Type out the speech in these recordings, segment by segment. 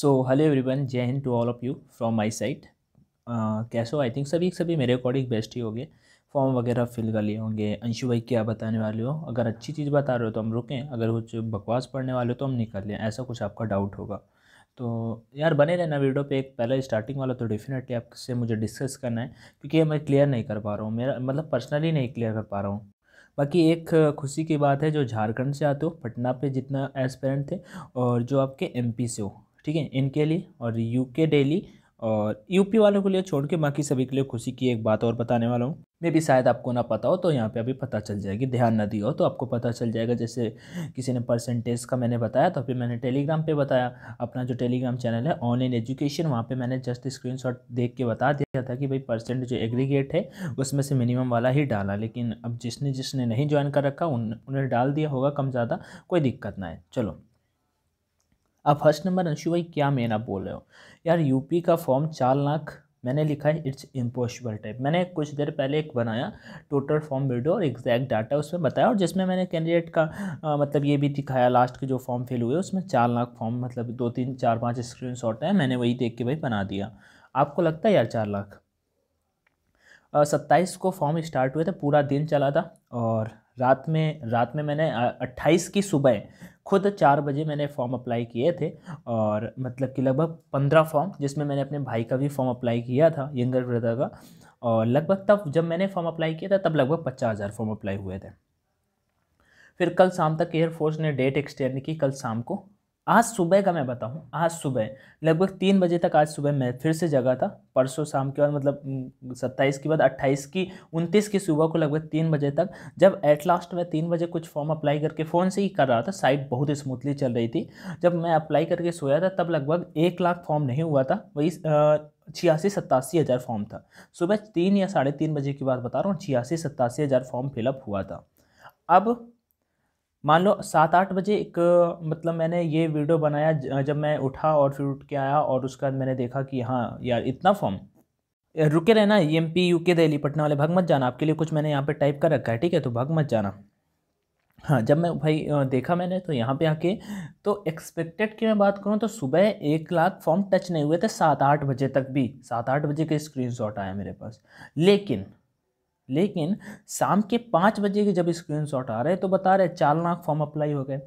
सो hello everyone जय हिंद to all of you from my site कैसे हो आई थिंक सभी सभी मेरे अकॉर्डिंग बेस्ट ही होंगे फॉर्म वगैरह फिल कर लिए होंगे अंशु भाई क्या बताने वाले हो अगर अच्छी चीज़ बता रहे हो तो हम रुकें अगर कुछ बकवास पढ़ने वाले हो तो हम निकल लें ऐसा कुछ आपका डाउट होगा तो यार बने रहना वीडियो पे एक पहला स्टार्टिंग वाला तो डेफिनेटली आपसे मुझे डिस्कस करना है क्योंकि मैं क्लियर नहीं कर पा रहा हूँ मेरा मतलब पर्सनली नहीं क्लियर कर पा रहा हूँ बाकी एक खुशी की बात है जो झारखंड से आते हो पटना पे जितना एस्पेरेंट थे और जो आपके एमपी से हो ठीक है इनके लिए और यूके डेली और यूपी वालों के लिए छोड़ के बाकी सभी के लिए खुशी की एक बात और बताने वाला हूँ मे भी शायद आपको ना पता हो तो यहाँ पे अभी पता चल जाएगी ध्यान ना दिया हो तो आपको पता चल जाएगा जैसे किसी ने परसेंटेज का मैंने बताया तो फिर मैंने टेलीग्राम पे बताया अपना जो टेलीग्राम चैनल है ऑनलाइन एजुकेशन वहाँ पे मैंने जस्ट स्क्रीनशॉट देख के बता दिया था कि भाई परसेंट जो एग्रीगेट है उसमें से मिनिमम वाला ही डाला लेकिन अब जिसने जिसने नहीं ज्वाइन कर रखा उन उन्हें डाल दिया होगा कम ज़्यादा कोई दिक्कत ना है चलो अब फर्स्ट नंबर अंशु भाई क्या मेरा बोल रहे हो यार यूपी का फॉर्म चार लाख मैंने लिखा है इट्स इम्पॉसिबल टाइप मैंने कुछ देर पहले एक बनाया टोटल फॉर्म वीडियो और एग्जैक्ट डाटा उसमें बताया और जिसमें मैंने कैंडिडेट का आ, मतलब ये भी दिखाया लास्ट के जो फॉर्म फिल हुए उसमें चार लाख फॉर्म मतलब दो तीन चार पाँच स्क्रीन शॉट है मैंने वही देख के भाई बना दिया आपको लगता है यार चार लाख सत्ताईस को फॉर्म स्टार्ट हुए थे पूरा दिन चला था और रात में रात में मैंने अट्ठाईस की सुबह खुद चार बजे मैंने फॉर्म अप्लाई किए थे और मतलब कि लगभग पंद्रह फॉर्म जिसमें मैंने अपने भाई का भी फॉर्म अप्लाई किया था यंगर ब्रदर का और लगभग तब जब मैंने फॉर्म अप्लाई किया था तब लगभग पचास हज़ार फॉर्म अप्लाई हुए थे फिर कल शाम तक एयरफोर्स ने डेट एक्सटेंड की कल शाम को आज सुबह का मैं बताऊँ आज सुबह लगभग तीन बजे तक आज सुबह मैं फिर से जगा था परसों शाम के बाद मतलब सत्ताईस के बाद अट्ठाईस की उनतीस की सुबह को लगभग तीन बजे तक जब एट लास्ट मैं तीन बजे कुछ फॉर्म अप्लाई करके फ़ोन से ही कर रहा था साइट बहुत स्मूथली चल रही थी जब मैं अप्लाई करके सोया था तब लगभग एक लाख फॉर्म नहीं हुआ था वही छियासी सत्तासी हज़ार फॉर्म था सुबह तीन या साढ़े तीन बजे की बात बता रहा हूँ छियासी सत्तासी हज़ार फॉर्म फिलअप हुआ था अब मान लो सात आठ बजे एक मतलब मैंने ये वीडियो बनाया जब मैं उठा और फिर उठ के आया और उसके बाद मैंने देखा कि हाँ यार इतना फॉर्म रुके रहना ई एम पी यू के दिल्ली पटना वाले भाग मत जाना आपके लिए कुछ मैंने यहाँ पे टाइप कर रखा है ठीक है तो भाग मत जाना हाँ जब मैं भाई देखा मैंने तो यहाँ पे आके तो एक्सपेक्टेड की मैं बात करूँ तो सुबह एक लाख फॉर्म टच नहीं हुए थे सात आठ बजे तक भी सात आठ बजे के स्क्रीनशॉट आया मेरे पास लेकिन लेकिन शाम के पाँच बजे के जब स्क्रीन शॉट आ रहे हैं तो बता रहे चार लाख फॉर्म अप्लाई हो गए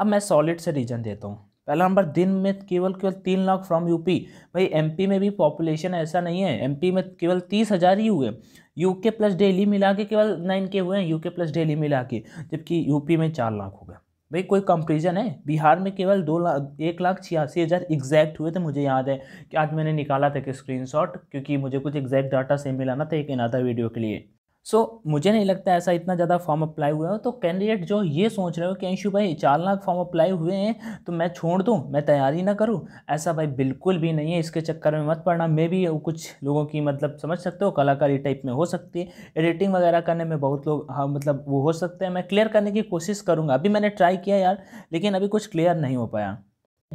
अब मैं सॉलिड से रीजन देता हूँ पहला नंबर दिन में केवल केवल तीन लाख फ्रॉम यूपी भाई एमपी में भी पॉपुलेशन ऐसा नहीं है एमपी में केवल तीस हज़ार ही हुए यूके प्लस डेली मिला के केवल नाइन के हुए हैं यूके प्लस डेली मिला के जबकि यूपी में चार लाख हो गए भाई कोई कंपेरिजन है बिहार में केवल दो लाख एक लाख छियासी हज़ार एग्जैक्ट हुए थे मुझे याद है कि आज मैंने निकाला था कि स्क्रीन क्योंकि मुझे कुछ एग्जैक्ट डाटा से मिलाना था एक इनादा वीडियो के लिए सो so, मुझे नहीं लगता ऐसा इतना ज़्यादा फॉर्म अप्लाई हुआ हो तो कैंडिडेट जो ये सोच रहे हो कि अंशु भाई चार लाख फॉर्म अप्लाई हुए हैं तो मैं छोड़ दूँ मैं तैयारी ना करूँ ऐसा भाई बिल्कुल भी नहीं है इसके चक्कर में मत पड़ना मैं भी कुछ लोगों की मतलब समझ सकते हो कलाकारी टाइप में हो सकती है एडिटिंग वगैरह करने में बहुत लोग हाँ मतलब वो हो सकते हैं मैं क्लियर करने की कोशिश करूँगा अभी मैंने ट्राई किया यार लेकिन अभी कुछ क्लियर नहीं हो पाया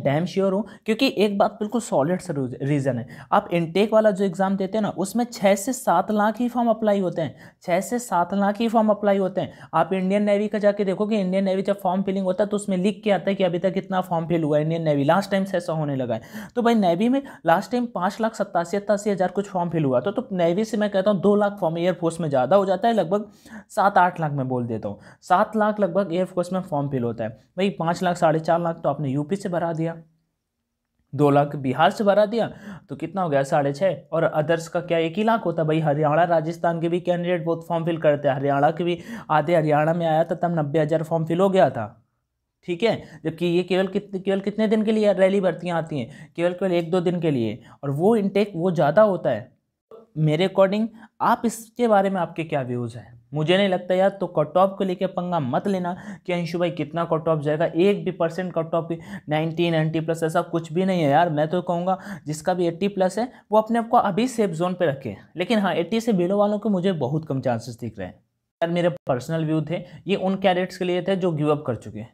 डैम श्योर हूँ क्योंकि एक बात बिल्कुल सॉलिड रीज़न है आप इनटेक वाला जो एग्ज़ाम देते हैं ना उसमें छः से सात लाख ही फॉर्म अप्लाई होते हैं छः से सात लाख ही फॉर्म अप्लाई होते हैं आप इंडियन नेवी का जाके देखो कि इंडियन नेवी जब फॉर्म फिलिंग होता है तो उसमें लिख के आता है कि अभी तक कितना फॉर्म फिल हुआ है इंडियन नेवी लास्ट टाइम से ऐसा होने लगा है तो भाई नेवी में लास्ट टाइम पाँच लाख सत्तासी अट्ठासी हज़ार कुछ फॉर्म फिल हुआ तो नेवी से मैं कहता हूँ दो लाख फॉर्म एयरफोर्स में ज़्यादा हो जाता है लगभग सात आठ लाख में बोल देता हूँ सात लाख लगभग एयरफोर्स में फॉर्म फिल होता है भाई पाँच लाख साढ़े चार लाख तो आपने यूपी से भरा दिया दिया दो लाख बिहार से भरा दिया तो कितना हो गया साढ़े छः और अदर्स का क्या एक ही लाख होता भाई हरियाणा राजस्थान के भी कैंडिडेट बहुत फॉर्म फिल करते हैं हरियाणा के भी आधे हरियाणा में आया था तब नब्बे हज़ार फॉर्म फिल हो गया था ठीक है जबकि ये केवल कितने केवल कितने दिन के लिए रैली भर्तियाँ आती हैं केवल केवल एक दो दिन के लिए और वो इनटेक वो ज़्यादा होता है मेरे अकॉर्डिंग आप इसके बारे में आपके क्या व्यूज़ हैं मुझे नहीं लगता यार तो कट ऑफ को लेकर पंगा मत लेना कि अंशु भाई कितना कट ऑफ जाएगा एक भी percent cut off ninety ninety plus ऐसा कुछ भी नहीं है यार मैं तो कहूँगा जिसका भी एट्टी प्लस है वो अपने आप को अभी सेफ जोन पर रखे लेकिन हाँ एट्टी से बिलो वालों के मुझे बहुत कम चांसेस दिख रहे हैं यार मेरे पर्सनल व्यू थे ये उन कैडेट्स के लिए थे जो गिव अप कर चुके हैं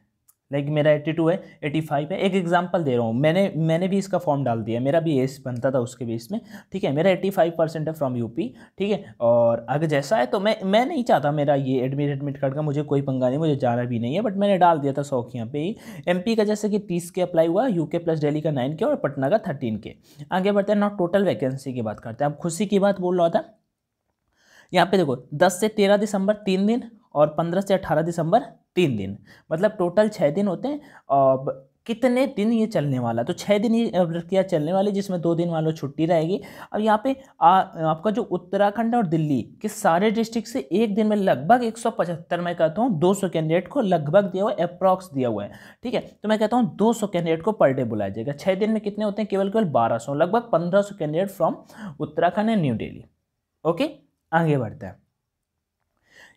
लाइक मेरा एट्टी टू है एटी फाइव है एक एग्जाम्पल दे रहा हूँ मैंने मैंने भी इसका फॉर्म डाल दिया मेरा भी एस बनता था उसके बेस में ठीक है मेरा एट्टी फाइव परसेंट है फ्रॉम यूपी ठीक है और अगर जैसा है तो मैं मैं नहीं चाहता मेरा ये एडमिट एडमिट कार्ड का मुझे कोई पंगा नहीं मुझे जाना भी नहीं है बट मैंने डाल दिया था सौ के यहाँ पे ही एम का जैसे कि तीस के अप्लाई हुआ यू के प्लस डेली का नाइन के और पटना का थर्टीन के आगे बढ़ते हैं ना टोटल वैकेंसी की बात करते हैं अब खुशी की बात बोल रहा था यहाँ पे देखो दस से तेरह दिसंबर तीन दिन और पंद्रह से अठारह दिसंबर तीन दिन मतलब टोटल छः दिन होते हैं और कितने दिन ये चलने वाला तो छः दिन ये प्रक्रिया चलने वाली जिसमें दो दिन वालों छुट्टी रहेगी और यहाँ पे आ, आपका जो उत्तराखंड और दिल्ली के सारे डिस्ट्रिक्ट से एक दिन में लगभग 175 मैं कहता हूँ 200 कैंडिडेट को लगभग दिया हुआ है अप्रॉक्स दिया हुआ है ठीक है तो मैं कहता हूँ 200 कैंडिडेट को पर डे बुलाया जाएगा छः दिन में कितने होते हैं केवल केवल बारह लगभग पंद्रह candidate from Uttarakhand and new Delhi okay आगे बढ़ते हैं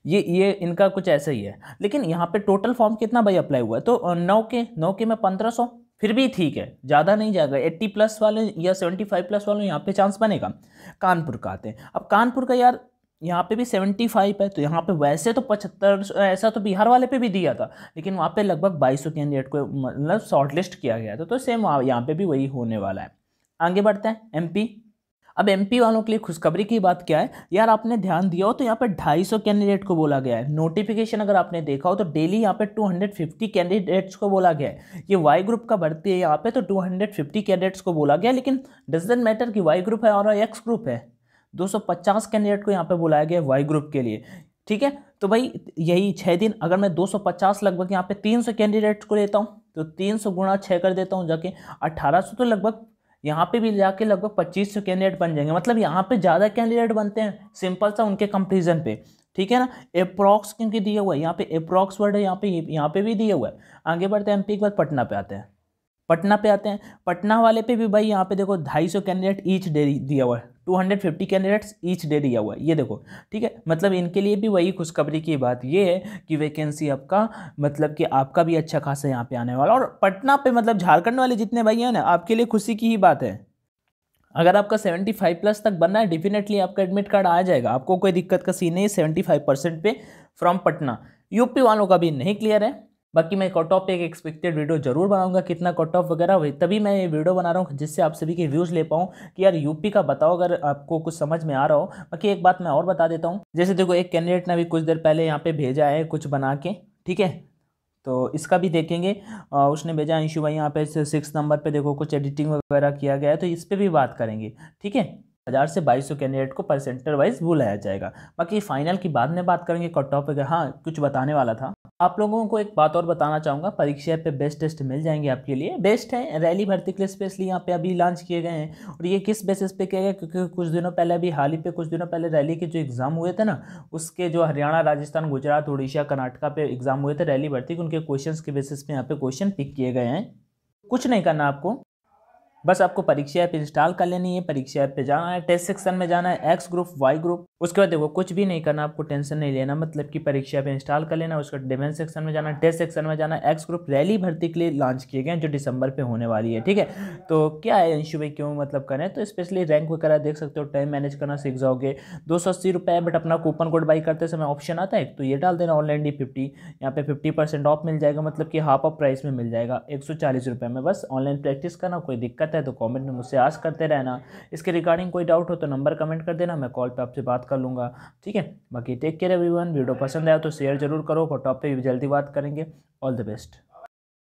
ये ये इनका कुछ ऐसा ही है लेकिन यहाँ पे टोटल फॉर्म कितना भाई अप्लाई हुआ है तो नौ के नौ के में पंद्रह सौ फिर भी ठीक है ज़्यादा नहीं जाएगा एट्टी प्लस वाले या सेवेंटी फाइव प्लस वालों यहाँ पे चांस बनेगा कानपुर का आते हैं अब कानपुर का यार यहाँ पे भी सेवेंटी फाइव है तो यहाँ पे वैसे तो पचहत्तर ऐसा तो बिहार वाले पे भी दिया था लेकिन वहाँ पे लगभग बाईस सौ कैंडिडेट को मतलब शॉर्टलिस्ट किया गया था तो सेम यहाँ पे भी वही होने वाला है आगे बढ़ते हैं एमपी अब एमपी वालों के लिए खुशखबरी की बात क्या है यार आपने ध्यान दिया हो तो यहाँ पर 250 कैंडिडेट को बोला गया है नोटिफिकेशन अगर आपने देखा हो तो डेली यहाँ पर 250 कैंडिडेट्स को बोला गया है ये वाई ग्रुप का भर्ती है यहाँ पे तो 250 कैंडिडेट्स को बोला गया लेकिन डजेंट मैटर कि वाई ग्रुप है और एक्स ग्रुप है 250 कैंडिडेट को यहाँ पे बुलाया गया है वाई ग्रुप के लिए ठीक है तो भाई यही छः दिन अगर मैं 250 लगभग यहाँ पे 300 कैंडिडेट्स को लेता हूँ तो 300 गुणा छः कर देता हूँ जाके 1800 तो लगभग यहाँ पे भी जाके लगभग पच्चीस सौ कैंडिडेट बन जाएंगे मतलब यहाँ पे ज़्यादा कैंडिडेट बनते हैं सिंपल सा उनके कंपेरिजन पे ठीक है ना अप्रॉक्स क्योंकि दिया हुआ है यहाँ पे अप्रॉक्स वर्ड है यहाँ पे यहाँ पे भी दिया हुआ है आगे बढ़ते हैं एमपी के बाद पटना पे आते हैं पटना पे आते हैं पटना वाले पे भी भाई यहाँ पे देखो ढाई सौ कैंडिडेट ईच डे दिया हुआ है two hundred fifty candidates each day दिया हुआ है ये देखो ठीक है मतलब इनके लिए भी वही खुशखबरी की बात ये है कि वैकेंसी आपका मतलब कि आपका भी अच्छा खासा यहाँ पे आने वाला और पटना पे मतलब झारखंड वाले जितने भाई हैं ना आपके लिए खुशी की ही बात है अगर आपका 75 प्लस तक बनना है डेफिनेटली आपका एडमिट कार्ड आ जाएगा आपको कोई दिक्कत का सीन नहीं फाइव परसेंट पे फ्रॉम पटना यूपी वालों का भी नहीं क्लियर है बाकी मैं कट ऑफ पे एक एक्सपेक्टेड वीडियो जरूर बनाऊंगा कितना कट ऑफ वगैरह तभी मैं ये वीडियो बना रहा हूँ जिससे आप सभी के व्यूज़ ले पाऊँ कि यार यूपी का बताओ अगर आपको कुछ समझ में आ रहा हो बाकी एक बात मैं और बता देता हूँ जैसे देखो एक कैंडिडेट ने अभी कुछ देर पहले यहाँ पर भेजा है कुछ बना के ठीक है तो इसका भी देखेंगे आ, उसने भेजा अंशु भाई यहाँ पे सिक्स नंबर पे देखो कुछ एडिटिंग वगैरह किया गया है तो इस पर भी बात करेंगे ठीक है हज़ार से बाईस सौ कैंडिडेट को परसेंटर वाइज बुलाया जाएगा बाकी फाइनल की बाद में बात करेंगे कट ऑफ वगैरह हाँ कुछ बताने वाला था आप लोगों को एक बात और बताना चाहूँगा परीक्षा पे बेस्ट टेस्ट मिल जाएंगे आपके लिए बेस्ट है रैली भर्ती के लिए स्पेशली यहाँ पे अभी लॉन्च किए गए हैं और ये किस बेसिस पे किया गया क्योंकि कुछ दिनों पहले अभी हाल ही पे कुछ दिनों पहले रैली के जो एग्ज़ाम हुए थे ना उसके जो हरियाणा राजस्थान गुजरात उड़ीसा कर्नाटका पे एग्ज़ाम हुए थे रैली भर्ती के उनके क्वेश्चन के बेसिस पे यहाँ पे क्वेश्चन पिक किए गए हैं कुछ नहीं करना आपको बस आपको परीक्षा ऐप इंस्टॉल कर लेनी है परीक्षा ऐप पे जाना है टेस्ट सेक्शन में जाना है एक्स ग्रुप वाई ग्रुप उसके बाद देखो कुछ भी नहीं करना आपको टेंशन नहीं लेना मतलब कि परीक्षा ऐप इंस्टॉल कर लेना उसके डिफेंस सेक्शन में जाना टेस्ट सेक्शन में जाना है एक्स ग्रुप रैली भर्ती के लिए लॉन्च किए गए जो दिसंबर पर होने वाली है ठीक है तो क्या है इशू भाई क्यों मतलब करें तो स्पेशली रैंक वगैरह देख सकते हो टाइम मैनेज करना सीख जाओगे दो सौ अस्सी रुपये बट अपना कूपन कोड बाई करते समय ऑप्शन आता है तो ये डाल देना ऑनलाइन डी फिफ्टी यहाँ पे फिफ्टी परसेंट ऑफ मिल जाएगा मतलब कि हाफ ऑफ प्राइस में मिल जाएगा एक सौ चालीस रुपये में बस ऑनलाइन प्रैक्टिस करना कोई दिक्कत लगता है तो कमेंट में मुझसे आस करते रहना इसके रिगार्डिंग कोई डाउट हो तो नंबर कमेंट कर देना मैं कॉल पे आपसे बात कर लूँगा ठीक है बाकी टेक केयर एवरीवन वीडियो पसंद आया तो शेयर जरूर करो और टॉप पर भी जल्दी बात करेंगे ऑल द बेस्ट